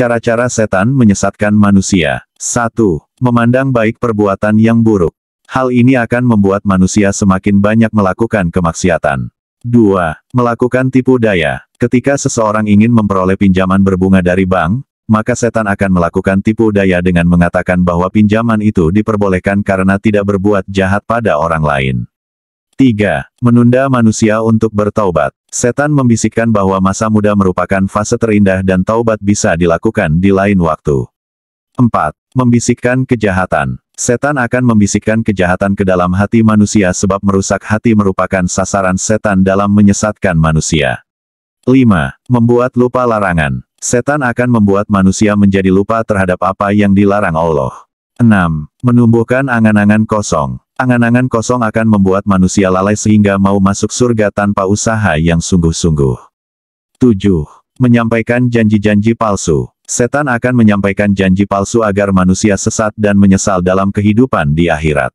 Cara-cara setan menyesatkan manusia. 1. Memandang baik perbuatan yang buruk. Hal ini akan membuat manusia semakin banyak melakukan kemaksiatan. 2. Melakukan tipu daya. Ketika seseorang ingin memperoleh pinjaman berbunga dari bank, maka setan akan melakukan tipu daya dengan mengatakan bahwa pinjaman itu diperbolehkan karena tidak berbuat jahat pada orang lain. 3. Menunda manusia untuk bertaubat. Setan membisikkan bahwa masa muda merupakan fase terindah dan taubat bisa dilakukan di lain waktu. 4. Membisikkan kejahatan. Setan akan membisikkan kejahatan ke dalam hati manusia sebab merusak hati merupakan sasaran setan dalam menyesatkan manusia. 5. Membuat lupa larangan. Setan akan membuat manusia menjadi lupa terhadap apa yang dilarang Allah. 6. Menumbuhkan angan-angan kosong. Angan-angan kosong akan membuat manusia lalai sehingga mau masuk surga tanpa usaha yang sungguh-sungguh. 7. Menyampaikan janji-janji palsu. Setan akan menyampaikan janji palsu agar manusia sesat dan menyesal dalam kehidupan di akhirat.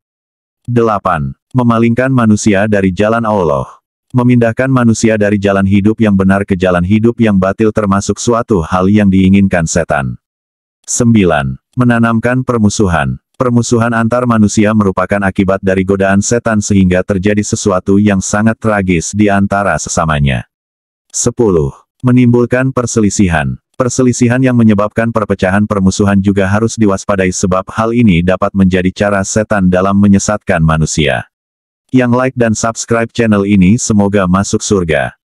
8. Memalingkan manusia dari jalan Allah. Memindahkan manusia dari jalan hidup yang benar ke jalan hidup yang batil termasuk suatu hal yang diinginkan setan. 9. Menanamkan permusuhan. Permusuhan antar manusia merupakan akibat dari godaan setan sehingga terjadi sesuatu yang sangat tragis di antara sesamanya. 10. Menimbulkan perselisihan. Perselisihan yang menyebabkan perpecahan permusuhan juga harus diwaspadai sebab hal ini dapat menjadi cara setan dalam menyesatkan manusia. Yang like dan subscribe channel ini semoga masuk surga.